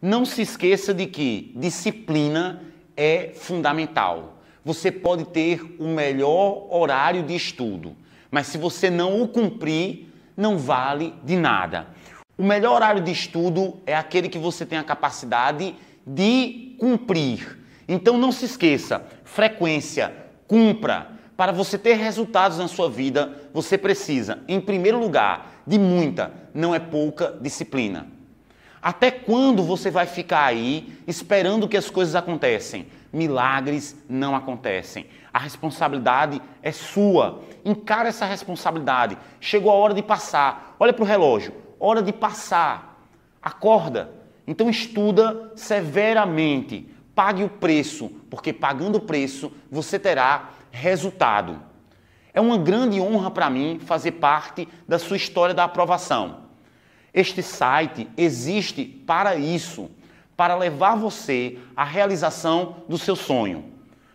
Não se esqueça de que disciplina é fundamental. Você pode ter o melhor horário de estudo, mas se você não o cumprir, não vale de nada. O melhor horário de estudo é aquele que você tem a capacidade de cumprir. Então não se esqueça, frequência, cumpra. Para você ter resultados na sua vida, você precisa, em primeiro lugar, de muita, não é pouca disciplina. Até quando você vai ficar aí esperando que as coisas acontecem? Milagres não acontecem. A responsabilidade é sua. Encara essa responsabilidade. Chegou a hora de passar. Olha para o relógio. Hora de passar. Acorda. Então estuda severamente. Pague o preço, porque pagando o preço você terá resultado. É uma grande honra para mim fazer parte da sua história da aprovação. Este site existe para isso, para levar você à realização do seu sonho.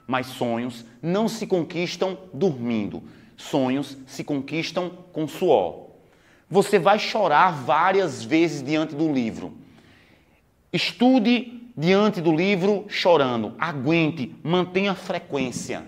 Mas sonhos não se conquistam dormindo, sonhos se conquistam com suor. Você vai chorar várias vezes diante do livro. Estude diante do livro chorando, aguente, mantenha a frequência.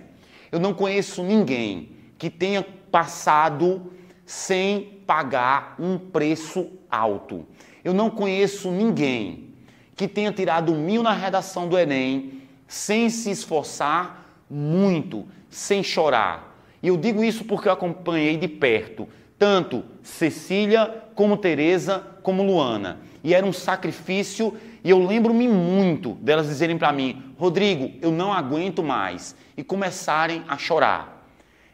Eu não conheço ninguém que tenha passado sem pagar um preço alto. Eu não conheço ninguém que tenha tirado mil na redação do Enem sem se esforçar muito, sem chorar. E eu digo isso porque eu acompanhei de perto tanto Cecília, como Teresa, como Luana. E era um sacrifício e eu lembro-me muito delas dizerem para mim: "Rodrigo, eu não aguento mais" e começarem a chorar.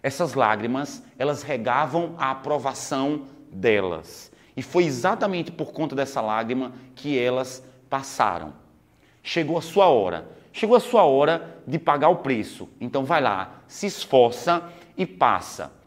Essas lágrimas, elas regavam a aprovação delas. E foi exatamente por conta dessa lágrima que elas passaram. Chegou a sua hora. Chegou a sua hora de pagar o preço. Então vai lá, se esforça e passa.